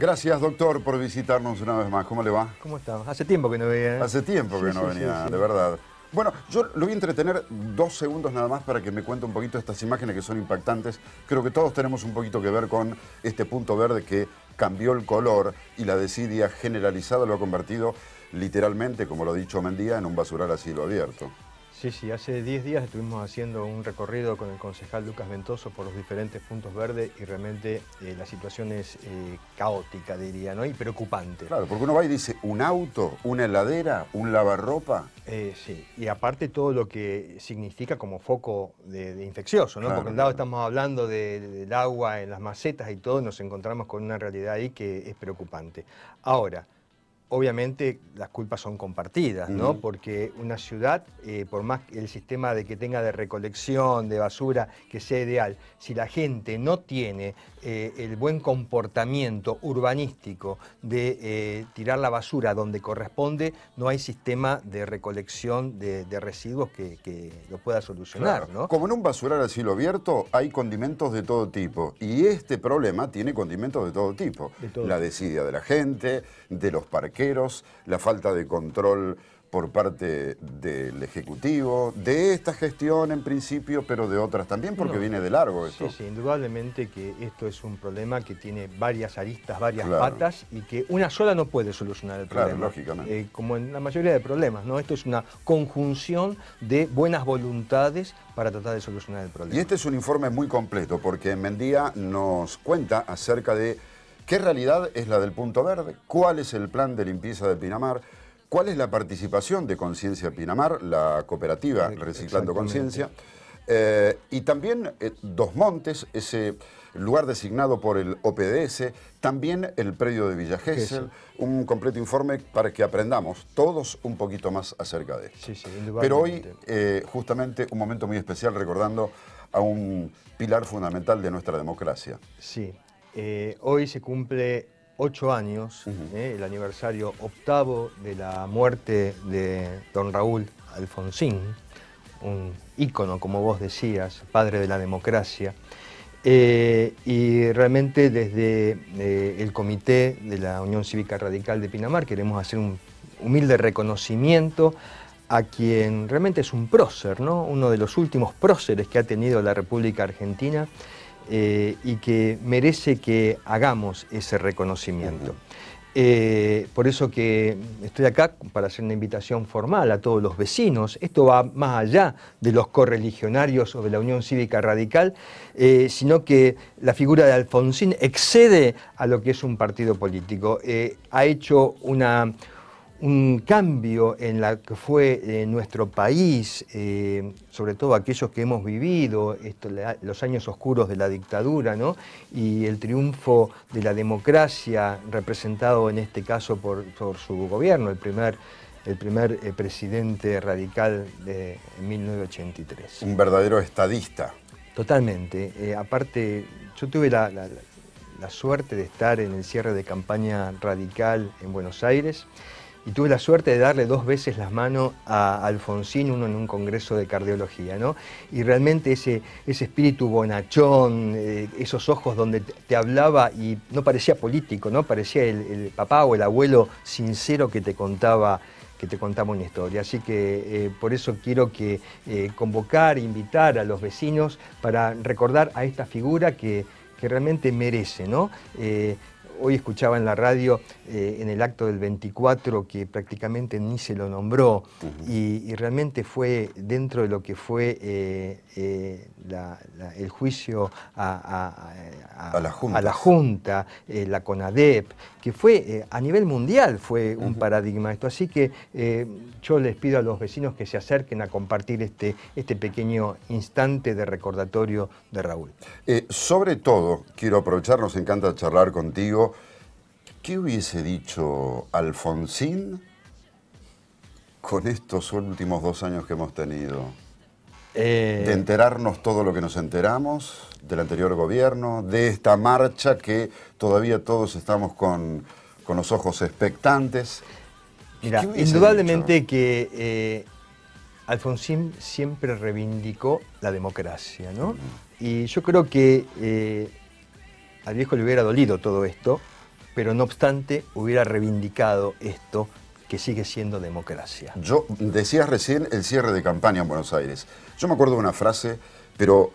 Gracias, doctor, por visitarnos una vez más. ¿Cómo le va? ¿Cómo está? Hace tiempo que no venía. ¿eh? Hace tiempo que no venía, de verdad. Bueno, yo lo voy a entretener dos segundos nada más para que me cuente un poquito estas imágenes que son impactantes. Creo que todos tenemos un poquito que ver con este punto verde que cambió el color y la desidia generalizada lo ha convertido literalmente, como lo ha dicho Mendía, en un basural a cielo abierto. Sí, sí, hace 10 días estuvimos haciendo un recorrido con el concejal Lucas Ventoso por los diferentes puntos verdes y realmente eh, la situación es eh, caótica, diría, ¿no? Y preocupante. Claro, porque uno va y dice, ¿un auto? ¿Una heladera? ¿Un lavarropa? Eh, sí, y aparte todo lo que significa como foco de, infeccioso, ¿no? porque por lado estamos hablando del agua en las macetas y todo, nos encontramos con una realidad ahí que es preocupante. Ahora obviamente las culpas son compartidas, ¿no? Porque una ciudad, eh, por más el sistema de que tenga de recolección, de basura, que sea ideal, si la gente no tiene eh, el buen comportamiento urbanístico de eh, tirar la basura donde corresponde, no hay sistema de recolección de, residuos que, lo pueda solucionar, ¿no? Como en un basural al cielo abierto hay condimentos de todo tipo y este problema tiene condimentos de todo tipo. La desidia de la gente, de los parques la falta de control por parte del Ejecutivo, de esta gestión en principio, pero de otras también, porque viene de largo esto. Sí, sí, indudablemente que esto es un problema que tiene varias aristas, varias patas, y que una sola no puede solucionar el problema. lógicamente. Eh, como en la mayoría de problemas, ¿no? Esto es una conjunción de buenas voluntades para tratar de solucionar el problema. Y este es un informe muy completo, porque Mendía nos cuenta acerca de ¿Qué realidad es la del Punto Verde? ¿Cuál es el plan de limpieza de Pinamar? ¿Cuál es la participación de Conciencia Pinamar, la cooperativa eh, Reciclando Conciencia? Eh, y también eh, Dos Montes, ese lugar designado por el OPDS, también el predio de Villa Gesell, un completo informe para que aprendamos todos un poquito más acerca de esto. Pero hoy, justamente, un momento muy especial recordando a un pilar fundamental de nuestra democracia. Sí, eh, hoy se cumple ocho años, eh, el aniversario octavo de la muerte de don Raúl Alfonsín, un ícono, como vos decías, padre de la democracia. Eh, y realmente desde el Comité de la Unión Cívica Radical de Pinamar queremos hacer un humilde reconocimiento a quien realmente es un prócer, uno de los últimos próceres que ha tenido la República Argentina eh, y que merece que hagamos ese reconocimiento. Eh, por eso que estoy acá para hacer una invitación formal a todos los vecinos. Esto va más allá de los correligionarios o de la Unión Cívica Radical, eh, sino que la figura de Alfonsín excede a lo que es un partido político. ha hecho una un cambio en la que fue eh, nuestro país, eh, sobre todo aquellos que hemos vivido los años oscuros de la dictadura y el triunfo de la democracia representado en este caso por, su gobierno, el primer, el primer eh, presidente radical de 1983. Un verdadero estadista. Totalmente. aparte, yo tuve la suerte de estar en el cierre de campaña radical en Buenos Aires y tuve la suerte de darle dos veces las manos a Alfonsín, uno en un congreso de cardiología, ¿no? Y realmente ese, ese espíritu bonachón, eh, esos ojos donde te hablaba y no parecía político, ¿no? Parecía el, papá o el abuelo sincero que te contaba que te contaba una historia. Así que eh, por eso quiero que eh, convocar, invitar a los vecinos para recordar a esta figura que, realmente merece, ¿no? hoy escuchaba en la radio eh, en el acto del 24 que prácticamente ni se lo nombró y, realmente fue dentro de lo que fue eh, eh, el juicio a, la Junta, la, CONADEP, que fue a nivel mundial fue un paradigma esto. Así que yo les pido a los vecinos que se acerquen a compartir este, este pequeño instante de recordatorio de Raúl. sobre todo, quiero aprovechar, nos encanta charlar contigo ¿Qué hubiese dicho Alfonsín con estos últimos dos años que hemos tenido? Eh, de enterarnos todo lo que nos enteramos del anterior gobierno, de esta marcha que todavía todos estamos con, los ojos expectantes. Mira, indudablemente que eh, Alfonsín siempre reivindicó la democracia, ¿no? Y yo creo que eh, al viejo le hubiera dolido todo esto, pero no obstante hubiera reivindicado esto que sigue siendo democracia. Yo decía recién el cierre de campaña en Buenos Aires. Yo me acuerdo de una frase, pero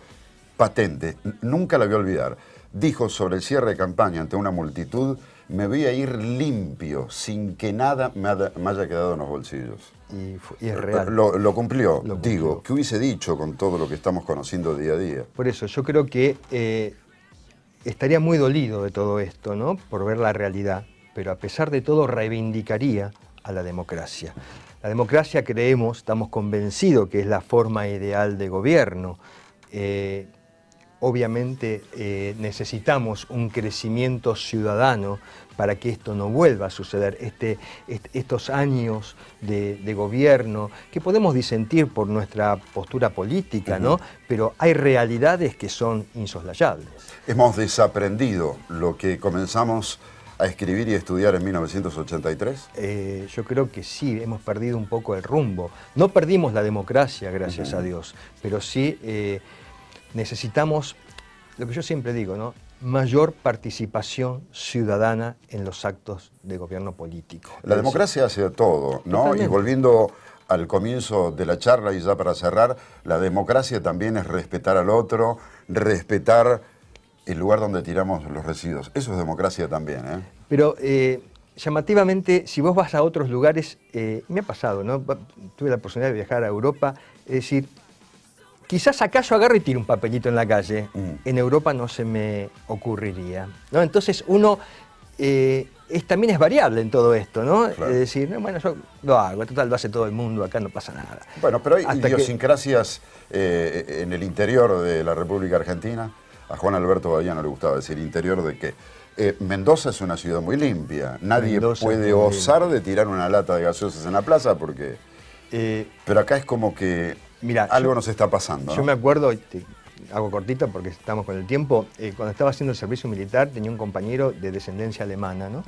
patente, nunca la voy a olvidar. Dijo sobre el cierre de campaña ante una multitud, me voy a ir limpio, sin que nada me, haya quedado en los bolsillos. Y, es real. Lo, cumplió. digo, ¿qué hubiese dicho con todo lo que estamos conociendo día a día? Por eso, yo creo que eh, estaría muy dolido de todo esto, ¿no? Por ver la realidad, pero a pesar de todo reivindicaría a la democracia. La democracia creemos, estamos convencidos que es la forma ideal de gobierno. Eh, obviamente eh, necesitamos un crecimiento ciudadano para que esto no vuelva a suceder. Este, estos años de, gobierno, que podemos disentir por nuestra postura política, ¿no? Pero hay realidades que son insoslayables. Hemos desaprendido lo que comenzamos a escribir y estudiar en 1983? Eh, yo creo que sí, hemos perdido un poco el rumbo. No perdimos la democracia, gracias a Dios, pero sí... Eh, necesitamos, lo que yo siempre digo, ¿no? mayor participación ciudadana en los actos de gobierno político. La democracia hace todo, ¿no? Y volviendo al comienzo de la charla y ya para cerrar, la democracia también es respetar al otro, respetar el lugar donde tiramos los residuos. Eso es democracia también, ¿eh? Pero eh, llamativamente, si vos vas a otros lugares, eh, me ha pasado, ¿no? Tuve la oportunidad de viajar a Europa, es decir, Quizás acá yo agarre y tire un papelito en la calle. Mm. En Europa no se me ocurriría. ¿no? Entonces uno eh, también es variable en todo esto, ¿no? Es decir, bueno, yo lo hago, total lo hace todo el mundo, acá no pasa nada. Bueno, pero hay idiosincrasias eh, en el interior de la República Argentina. A Juan Alberto Badía no le gustaba decir interior de que eh, Mendoza es una ciudad muy limpia. Nadie puede osar de tirar una lata de gaseosas en la plaza porque... pero acá es como que Mira, algo nos está pasando. Yo me acuerdo, hago cortito porque estamos con el tiempo, eh, cuando estaba haciendo el servicio militar tenía un compañero de descendencia alemana, ¿no?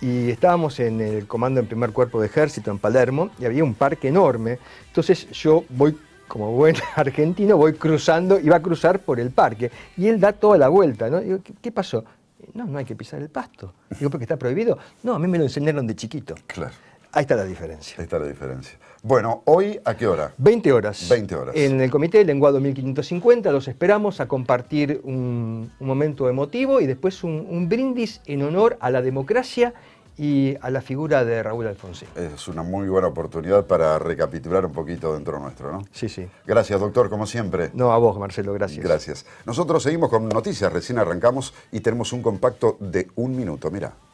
Y estábamos en el comando del primer cuerpo de ejército en Palermo y había un parque enorme. Entonces yo voy como buen argentino, voy cruzando, Y va a cruzar por el parque. Y él da toda la vuelta, ¿no? Digo, ¿qué, pasó? No, no hay que pisar el pasto. Digo, porque está prohibido. No, a mí me lo enseñaron de chiquito. Claro. Ahí está la diferencia. Ahí está la diferencia. Bueno, hoy a qué hora? 20 horas. 20 horas. En el Comité de Lenguado 1550 los esperamos a compartir un, momento emotivo y después un, brindis en honor a la democracia y a la figura de Raúl Alfonsín. Es una muy buena oportunidad para recapitular un poquito dentro nuestro, ¿no? Sí, sí. Gracias, doctor, como siempre. No, a vos, Marcelo, gracias. Gracias. Nosotros seguimos con noticias, recién arrancamos y tenemos un compacto de un minuto, mira.